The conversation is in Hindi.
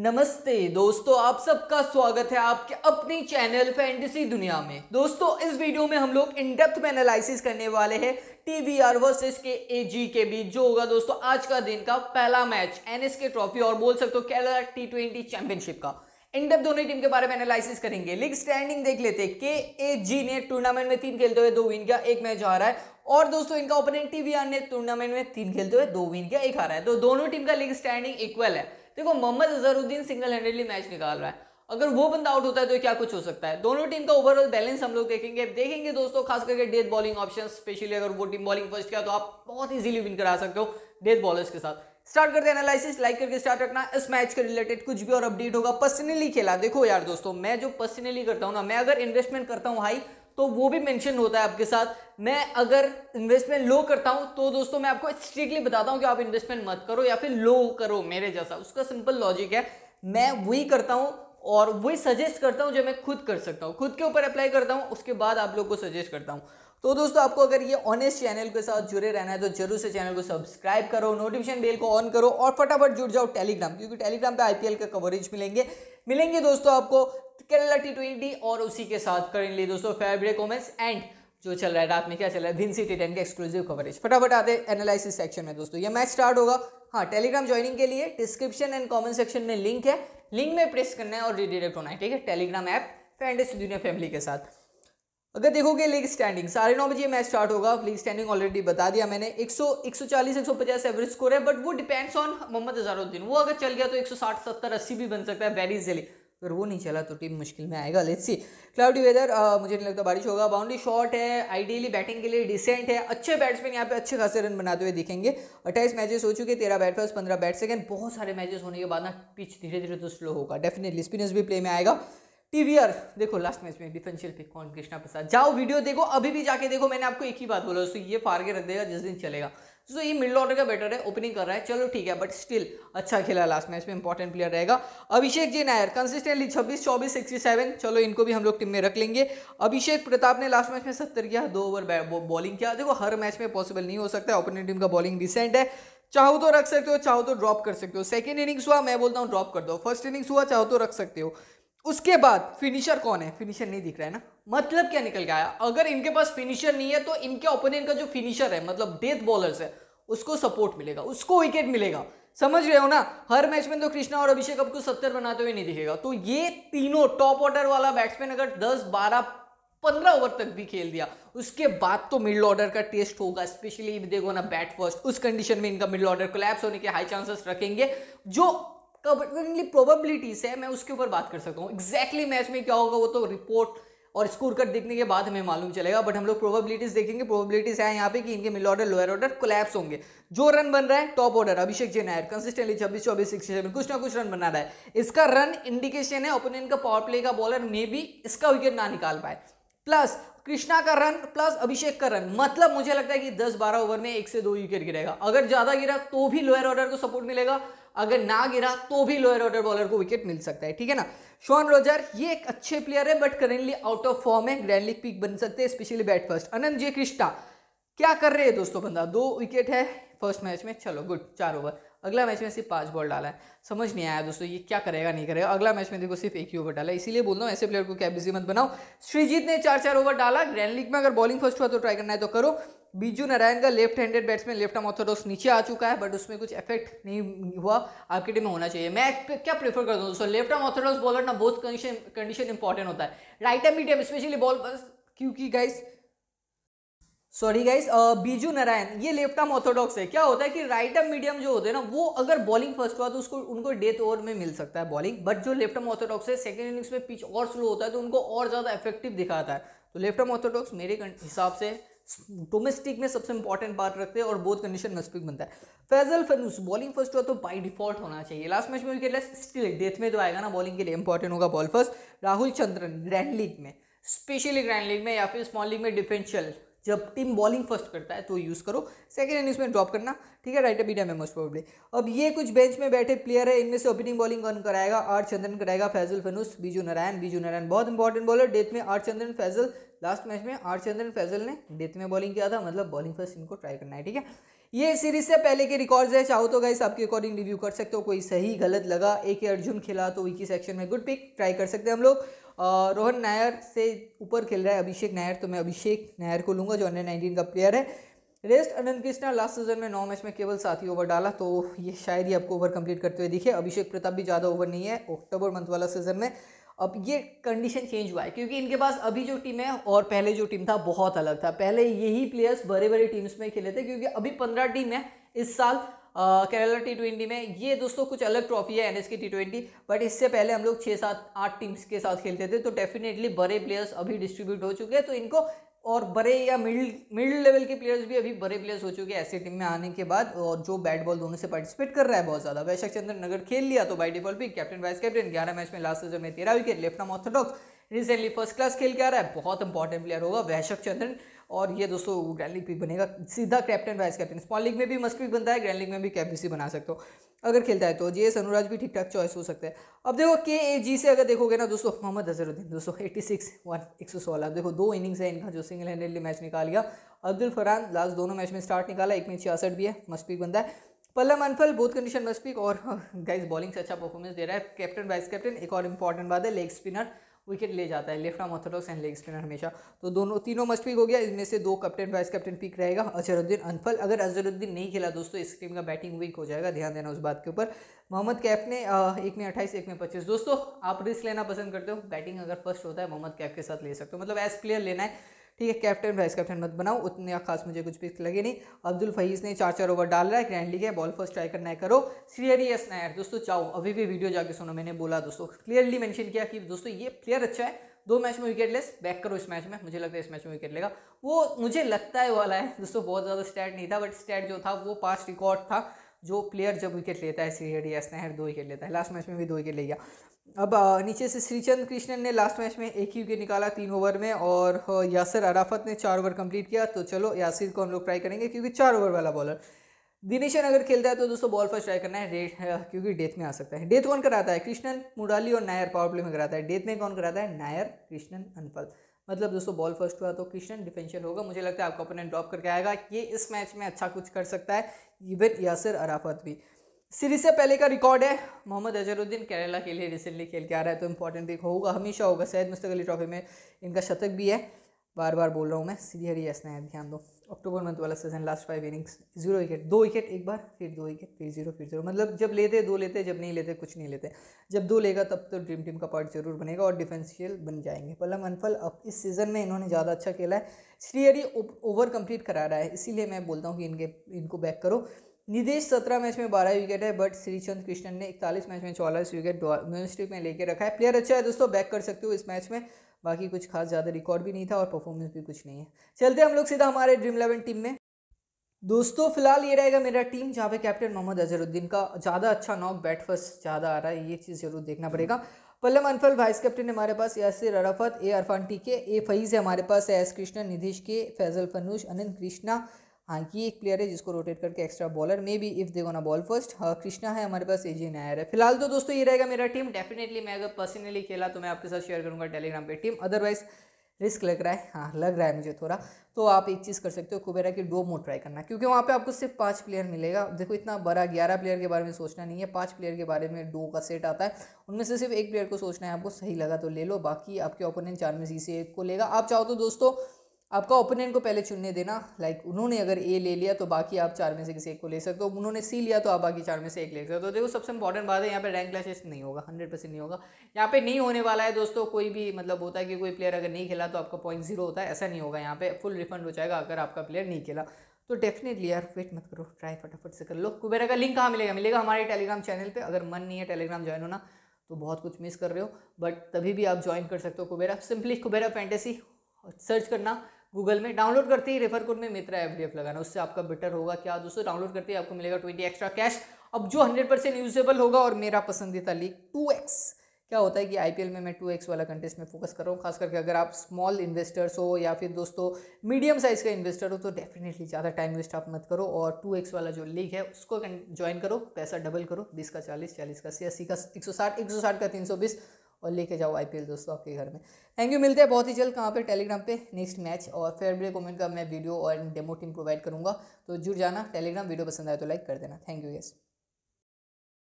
नमस्ते दोस्तों आप सबका स्वागत है आपके अपनी चैनल फैंटेसी दुनिया में दोस्तों इस वीडियो में हम लोग इन डेप्थ में एनालिसिस करने वाले हैं टीवीआर वर्सेस के एजी के बीच जो होगा दोस्तों आज का दिन का पहला मैच एनएसके ट्रॉफी और बोल सकते हो केरला टी ट्वेंटी चैंपियनशिप का इन डेप्थ दोनों टीम के बारे में एनालिसिस करेंगे लीग स्टैंडिंग देख लेते के ए जी ने टूर्नामेंट में तीन खेलते हुए दो विन किया एक मैच हारा है और दोस्तों इनका ओपोनेंट टीवीआर ने टूर्नामेंट में तीन खेलते हुए दो विन किया एक हारा है तो दोनों टीम का लीग स्टैंडिंग इक्वल है देखो Mohammad Azharuddin single handedly match निकाल रहा है अगर वो बंदा आउट होता है तो क्या कुछ हो सकता है दोनों टीम का ओवरऑल बैलेंस हम लोग देखेंगे देखेंगे दोस्तों खास करके डेथ बॉलिंग ऑप्शन स्पेशली अगर वो टीम बॉलिंग फर्स्ट किया तो आप बहुत इजीली विन करा सकते हो डेथ बॉलर्स के साथ स्टार्ट करते हैं एनालिसिस लाइक करके स्टार्ट रखना इस मैच के रिलेटेड कुछ भी और अपडेट होगा पर्सनली खेला देखो यार दोस्तों मैं जो पर्सनली करता हूँ ना मैं अगर इन्वेस्टमेंट करता हूँ हाई तो वो भी मेंशन होता है आपके साथ मैं अगर इन्वेस्टमेंट लो करता हूँ तो दोस्तों मैं आपको स्ट्रिक्टली बताता हूँ कि आप इन्वेस्टमेंट मत करो या फिर लो करो मेरे जैसा उसका सिंपल लॉजिक है मैं वही करता हूँ और वही सजेस्ट करता हूँ जो मैं खुद कर सकता हूँ खुद के ऊपर अप्लाई करता हूँ उसके बाद आप लोग को सजेस्ट करता हूँ तो दोस्तों आपको अगर ये ऑनेस्ट चैनल के साथ जुड़े रहना है तो जरूर से चैनल को सब्सक्राइब करो नोटिफिकेशन बेल को ऑन करो और फटाफट जुड़ जाओ टेलीग्राम क्योंकि टेलीग्राम पे आईपीएल का कवरेज मिलेंगे मिलेंगे दोस्तों आपको केरला टी ट्वेंटी और उसी के साथ कर लिए दोस्तों फेवरेट कॉमेंट्स एंड जो चल रहा है रात में क्या चल रहा है विन सिटी टेन के एक्सक्लूसिव कवरेज फटाफट आते हैं एनालिसिस सेक्शन में दोस्तों ये मैच स्टार्ट होगा हाँ टेलीग्राम ज्वाइनिंग के लिए डिस्क्रिप्शन एंड कॉमेंट सेक्शन में लिंक है लिंक में प्रेस करना है और रिडिरेक्ट होना है ठीक है टेलीग्राम ऐप फ्रेंड दुनिया फैमिली के साथ अगर देखोगे लीग स्टैंडिंग साढ़े नौ बजे मैच स्टार्ट होगा लीग स्टैंडिंग ऑलरेडी बता दिया मैंने 100 140 150 एवरेज स्कोर है बट वो डिपेंड्स ऑन मोहम्मद अजारुद्दीन वो अगर चल गया तो 160 70 80 भी बन सकता है वेरी इजिली अगर वो नहीं चला तो टीम मुश्किल में आएगा लेट्स सी क्लाउडी वेदर आ, मुझे नहीं लगता बारिश होगा बाउंड्री शॉट है आइडियली बैटिंग के लिए डिसेंट है अच्छे बैट्समैन यहाँ पे अच्छे खासे रन बनाते हुए दिखेंगे अट्ठाईस मैचेस हो चुके तेरह बैट फर्स्ट पंद्रह बैट सेकेंड बहुत सारे मैचेस होने के बाद ना पिच धीरे धीरे तो स्लो होगा डेफिनेटली स्पिनर्स भी प्ले में आएगा टीवीआर देखो लास्ट मैच में डिफेंशियल पिक कौन कृष्णा प्रसाद जाओ वीडियो देखो अभी भी जाके देखो मैंने आपको एक ही बात बोला दोस्तों ये फार के रख देगा जिस दिन चलेगा सो ये मिडल ऑर्डर का बैटर है ओपनिंग कर रहा है चलो ठीक है बट स्टिल अच्छा खेला लास्ट मैच में इंपॉर्टेंट प्लेयर रहेगा अभिषेक जी नायर कंसिस्टेंटली छब्बीस चौबीस सिक्सटी सेवन चलो इनको भी हम लोग टीम में रख लेंगे अभिषेक प्रताप ने लास्ट मैच में सत्तर किया दो ओवर बॉलिंग किया देखो हर मैच में पॉसिबल नहीं हो सकता ओपनिंग टीम का बॉलिंग डिसेंट है चाहो तो रख सकते हो चाहो तो ड्रॉप कर सकते हो सेकेंड इनिंग्स हुआ मैं बोलता हूँ ड्रॉप कर दो फर्स्ट इनिंग्स हुआ चाहो तो रख सकते हो उसके बाद फिनिशर कौन है फिनिशर नहीं दिख रहा है ना मतलब क्या निकल गया अगर इनके पास फिनिशर नहीं है तो इनके ओपोनेंट का जो फिनिशर है मतलब डेथ बॉलर्स है उसको सपोर्ट मिलेगा उसको विकेट मिलेगा समझ रहे हो ना हर मैच में तो कृष्णा और अभिषेक आपको सत्तर बनाते हुए नहीं दिखेगा तो ये तीनों टॉप ऑर्डर वाला बैट्समैन अगर दस बारह पंद्रह ओवर तक भी खेल दिया उसके बाद तो मिडल ऑर्डर का टेस्ट होगा स्पेशली देखो ना बैट फर्स्ट उस कंडीशन में इनका मिडिल ऑर्डर कोलैप्स होने के हाई चांसेस रखेंगे जो तो प्रोबेबिलिटीज है मैं उसके ऊपर बात कर सकता हूँ एग्जैक्टली मैच में क्या होगा वो तो रिपोर्ट और स्कोर कट देखने के बाद हमें मालूम चलेगा बट हम लोग प्रोबेबिलिटीज देखेंगे प्रोबेबिलिटीज है यहाँ पे कि इनके middle order lower order collapse होंगे जो रन बन रहा है top order Abhishek Jain Iyer consistently छब्बीस चौबीस सिक्सटी सेवन कुछ ना कुछ रन बना रहा है इसका रन इंडिकेशन है ओपोनेंट का पावर प्ले का बॉलर मे भी इसका विकेट ना निकाल पाए प्लस कृष्णा का रन प्लस अभिषेक का रन मतलब मुझे लगता है कि 10-12 ओवर में एक से दो विकेट गिरेगा अगर ज्यादा गिरा तो भी लोअर ऑर्डर को सपोर्ट मिलेगा अगर ना गिरा तो भी लोअर ऑर्डर बॉलर को विकेट मिल सकता है ठीक है ना शॉन रोजर ये एक अच्छे प्लेयर है but currently out of form है ग्रैंड लीग पिक बन सकते हैं specially bat first Anant ji Krishna क्या कर रहे हैं दोस्तों बंदा दो विकेट है फर्स्ट मैच में चलो गुड चार ओवर अगला मैच में सिर्फ पाँच बॉल डाला है समझ नहीं आया दोस्तों ये क्या करेगा नहीं करेगा अगला मैच में देखो सिर्फ एक ही ओवर डाला इसीलिए बोल रहा हूँ ऐसे प्लेयर को क्या बिजी मत बनाओ श्रीजीत ने चार चार ओवर डाला ग्रैंड लीग में अगर बॉलिंग फर्स्ट हुआ तो ट्राई करना है तो करो बीजू नारायण का left handed batsman left arm orthodox नीचे आ चुका है बट उसमें कुछ इफेक्ट नहीं हुआ आपकी टीम में होना चाहिए मैं क्या प्रेफर करता हूँ दोस्तों लेफ्ट आर्म ऑथोडॉक्स बॉलर ना बहुत कंडीशन कंडीशन इंपॉर्टेंट होता है right arm medium specially ball क्योंकि guys sorry guys Biju Narayan ये लेफ्ट आर्म ऑर्थोडॉक्स है क्या होता है कि राइट आर्म मीडियम जो होते हैं ना वो अगर बॉलिंग फर्स्ट हुआ तो उसको उनको डेथ ओवर में मिल सकता है बॉलिंग बट जो लेफ्ट आर्म ऑर्थोडॉक्स है सेकंड इनिंग्स में पिच और स्लो होता है तो उनको और ज़्यादा इफेक्टिव दिखाता है तो लेफ्ट आर्म ऑर्थोडॉक्स मेरे हिसाब से डोमेस्टिक में सबसे इंपॉर्टेंट पार्ट रखते हैं और बहुत कंडीशन नस्पिक बनता है फैजल फनूस बॉलिंग फर्स्ट हुआ तो बाई डिफॉल्ट होना चाहिए लास्ट मैच में है स्टिल डेथ में तो आएगा ना बॉलिंग के लिए इंपॉर्टेंट होगा ball first Rahul Chandran grand league में स्पेशली ग्रैंड लीग में या फिर स्मॉल लीग में डिफेंशियल जब टीम बॉलिंग फर्स्ट करता है तो यूज़ करो सेकेंड इनिंग्स में ड्रॉप करना ठीक है राइट अ बीटा मोस्ट प्रॉब्लली अब ये कुछ बेंच में बैठे प्लेयर है इनमें से ओपनिंग बॉलिंग कौन कराएगा आर चंद्रन कराएगा फैजल फनूस बीजू नारायण बीजू नारायण बहुत इंपॉर्टेंट बॉलर डेथ में R Chandran Faizal last match में आर चंद्रन फैजल ने डेथ में बॉलिंग किया था मतलब बॉलिंग फर्स्ट इनको ट्राई करना है ठीक है ये सीरीज से पहले के रिकॉर्ड्स है चाहो तो गाइस आपके अकॉर्डिंग रिव्यू कर सकते हो कोई सही गलत लगा एक अर्जुन खेला तो विकी सेक्शन में गुड पिक ट्राई कर सकते हैं हम लोग रोहन नायर से ऊपर खेल रहा है अभिषेक नायर तो मैं अभिषेक नायर को लूँगा जो अंडर नाइनटीन का प्लेयर है rest Anant Krishna last season में नौ मैच में केवल सात ही ओवर डाला तो ये शायद ही आपको ओवर कंप्लीट करते हुए दिखे अभिषेक प्रताप भी ज़्यादा ओवर नहीं है अक्टूबर मंथ वाला सीजन में अब ये कंडीशन चेंज हुआ है क्योंकि इनके पास अभी जो टीम है और पहले जो टीम था बहुत अलग था पहले यही प्लेयर्स बड़े बड़े टीम्स में खेले थे क्योंकि अभी पंद्रह टीम है इस साल केरला टी ट्वेंटी में ये दोस्तों कुछ अलग ट्रॉफी है एस के टी ट्वेंटी बट इससे पहले हम लोग छः सात आठ टीम्स के साथ खेलते थे तो डेफिनेटली बड़े प्लेयर्स अभी डिस्ट्रीब्यूट हो चुके हैं तो इनको और बड़े या मिडिल मिडिल लेवल के प्लेयर्स भी अभी बड़े प्लेयर्स हो चुके हैं ऐसी टीम में आने के बाद और जो बैट बॉल दोनों से पार्टिसिपेट कर रहा है बहुत ज़्यादा वैशक चंद्र अगर खेल लिया तो बाई डिफॉल्ट भी कैप्टन वाइस कैप्टन ग्यारह मैच में लास्ट सीजन में तेरह विकेट लेफ्ट नाम ऑर्थोडॉक्स रिसेंटली फर्स्ट क्लास खेल के आ रहा है बहुत इंपॉर्टेंट प्लेयर होगा वैशक चंद्रन और ये दोस्तों ग्रैंड लीग भी बनेगा सीधा captain vice captain small league में भी मस्क बनता है ग्रैंड लीग में भी कैपीसी बना सकते हो अगर खेलता है तो जी एस अनुराज भी ठीक ठाक चॉइस हो सकता है अब देखो के ए जी से अगर देखोगे ना दोस्तों मोहम्मद अजहरुद्दीन दोस्तों एट्टी सिक्स वन एक सौ सोलह देखो दो इनिंग्स है इनका जो सिंगल हैंडेडली मैच निकाल गया अब्दुल फरहान लास्ट दोनों मैच में स्टार्ट निकाला एक में छियासठ भी है मस्पीक बनता है पल्लम अनफल बोथ कंडीशन मस्पीक और गाइस बॉलिंग से अच्छा परफॉर्मेंस दे रहा है कैप्टन वाइस कैप्टन एक और इंपॉर्टेंट बात है लेग स्पिनर विकेट ले जाता है left arm orthodox and leg spinner हमेशा तो दोनों तीनों मस्ट पिक हो गया इनमें से दो कप्टन वाइस कप्टन पिक रहेगा अजहरुद्दीन अनफल अगर अजहरुद्दीन नहीं खेला दोस्तों इस टीम का बैटिंग वीक हो जाएगा ध्यान देना उस बात के ऊपर मोहम्मद कैफ ने एक में अट्ठाईस एक में पच्चीस दोस्तों आप रिस्क लेना पसंद करते हो बैटिंग अगर फर्स्ट होता है मोहम्मद कैफ के साथ ले सकते हो मतलब एज प्लेयर लेना है ठीक है कैप्टन वाइस कैप्टन मत बनाओ उतने खास मुझे कुछ भी लगे नहीं अब्दुल फहीज़ ने चार चार ओवर डाल रहा है ग्रैंड लीग है बॉल फर्स्ट ट्राई करना है करो सीरियस नायर दोस्तों चाहो अभी भी वीडियो जाके सुनो मैंने बोला दोस्तों क्लियरली मैंशन किया कि दोस्तों ये प्लेयर अच्छा है दो मैच में विकेट लेस बैक करो इस मैच में मुझे लगता है इस मैच में विकेट लेगा वो मुझे लगता है वाला है दोस्तों बहुत ज़्यादा स्टैट नहीं था बट स्टैट जो था वो पास्ट रिकॉर्ड था जो प्लेयर जब विकेट लेता है श्रीहर या स्नेहर दो विकेट लेता है लास्ट मैच में भी दो विकेट ले गया अब नीचे से श्रीचंद कृष्णन ने लास्ट मैच में एक ही विकेट निकाला तीन ओवर में और यासर अराफत ने चार ओवर कंप्लीट किया तो चलो यासिर को हम लोग ट्राई करेंगे क्योंकि चार ओवर वाला बॉलर दिनेशन अगर खेलता है तो दोस्तों बॉल फर्स्ट ट्राई करना है डेथ क्योंकि डेथ में आ सकता है डेथ कौन कराता है कृष्णन मुराली और नायर पावर प्ले में कराता है डेथ में कौन कराता है नायर कृष्णन अनपल मतलब दोस्तों बॉल फर्स्ट हुआ तो कृष्ण डिफेंशियल होगा मुझे लगता है आपका अपोनेंट ड्रॉप करके आएगा ये इस मैच में अच्छा कुछ कर सकता है इवन यासिर अराफत भी सीरीज से पहले का रिकॉर्ड है मोहम्मद अजहरुद्दीन केरला के लिए रिसेंटली खेल के आ रहा है तो इंपॉर्टेंट भी होगा हमेशा होगा सैद मुस्तक अली ट्रॉफी में इनका शतक भी है बार बार बोल रहा हूँ मैं सीधी हरी ऐसा ध्यान दो अक्टूबर मंथ वाला season last five innings zero wicket दो विकेट एक बार फिर दो विकेट फिर जीरो फिर जीरो मतलब जब लेते दो लेते जब नहीं लेते कुछ नहीं लेते जब दो लेगा तब तो ड्रीम टीम का पार्ट जरूर बनेगा और डिफेंशियल बन जाएंगे पलम अनफल अब इस सीज़न में इन्होंने ज़्यादा अच्छा खेला है इसलिए ओवर कंप्लीट करा रहा है इसीलिए मैं बोलता हूँ कि इनके इनको बैक करो निदेश सत्रह मैच में बारह विकेट है बट श्रीचंद कृष्णन ने इकतालीस मैच में चौवालीस विकेट में लेके रखा है प्लेयर अच्छा है दोस्तों बैक कर सकते हो इस मैच में बाकी कुछ खास ज़्यादा रिकॉर्ड भी नहीं था और परफॉर्मेंस भी कुछ नहीं है चलते हम लोग सीधा हमारे ड्रीम इलेवन टीम में दोस्तों फिलहाल ये रहेगा मेरा टीम जहाँ पे कैप्टन मोहम्मद अजहरुद्दीन का ज़्यादा अच्छा नॉक बैट फर्स्ट ज़्यादा आ रहा है ये चीज़ ज़रूर देखना पड़ेगा पल्लम अनफल वाइस कैप्टन हमारे पास Yasir Arafat A Arfan T K A फईज़ है हमारे पास एस कृष्णा निधेश के फैजल फनूश अनंत कृष्णा हाँ ये एक प्लेयर है जिसको रोटेट करके extra bowler may be if they gonna ball first हाँ कृष्णा है हमारे पास एजे नायर है फिलहाल तो दोस्तों ये रहेगा मेरा टीम डेफिनेटली मैं अगर पर्सनली खेला तो मैं आपके साथ शेयर करूँगा टेलीग्राम पे टीम अदरवाइज़ रिस्क लग रहा है हाँ लग रहा है मुझे थोड़ा तो आप एक चीज़ कर सकते हो कुबेरा की डो मोड ट्राई करना क्योंकि वहाँ पे आपको सिर्फ पाँच प्लेयर मिलेगा देखो इतना बड़ा ग्यारह प्लेयर के बारे में सोचना नहीं है पाँच प्लेयर के बारे में डो का सेट आता है उनमें से सिर्फ एक प्लेयर को सोचना है आपको सही लगा तो ले लो बाकी आपके ओपोनेंट चार में सी से एक को लेगा आप चाहो तो दोस्तों आपका ओपोनेंट को पहले चुनने देना लाइक उन्होंने अगर ए ले लिया तो बाकी आप चार में से किसी एक को ले सकते हो उन्होंने सी लिया तो आप बाकी चार में से एक ले सकते हो तो देखो सबसे इंपॉर्टेंट बात है यहाँ पे रैंक क्लैशेस नहीं होगा हंड्रेड परसेंट नहीं होगा यहाँ पे नहीं होने वाला है दोस्तों कोई भी मतलब होता है कि कोई प्लेयर अगर नहीं खेला तो आपका पॉइंट जीरो होता है ऐसा नहीं होगा यहाँ पे फुल रिफंड हो जाएगा अगर आपका प्लेयर नहीं खेला तो डेफिनेटली यार वेट मत करो ट्राई फटाफट से कर लो कुबेरा का लिंक कहाँ मिलेगा मिलेगा हमारे टेलीग्राम चैनल पर अगर मन नहीं है टेलीग्राम ज्वाइन होना तो बहुत कुछ मिस कर रहे हो बट तभी भी आप ज्वाइन कर सकते हो Kubera simply Kubera fantasy search करना गूगल में डाउनलोड करते ही रेफर कोड में मित्रा एफ लगाना उससे आपका बेटर होगा क्या दोस्तों डाउनलोड करते ही आपको मिलेगा ट्वेंटी एक्स्ट्रा कैश अब जो हंड्रेड परसेंट यूजेबल होगा और मेरा पसंदीदा लीग टू एक्स क्या होता है कि आईपीएल में मैं टू एक्स वाला कंटेस्ट में फोकस कर रहा हूँ खास करके अगर आप स्मॉल इन्वेस्टर्स हो या फिर दोस्तों मीडियम साइज़ का इन्वेस्टर हो तो डेफिनेटली ज़्यादा टाइम वेस्ट आप मत करो और टू एक्स वाला जो लीग है उसको ज्वाइन करो पैसा डबल करो बीस का चालीस चालीस का सियासी का एक सौ साठ एक सौ साठ का तीन सौ बीस और लेके जाओ आई दोस्तों आपके घर में थैंक यू मिलते हैं बहुत ही जल्द कहाँ पे टेलीग्राम पे नेक्स्ट मैच और फेवरेट कमेंट का मैं वीडियो और डेमो टीम प्रोवाइड करूँगा तो जुड़ जाना टेलीग्राम वीडियो पसंद आए तो लाइक कर देना थैंक यू यस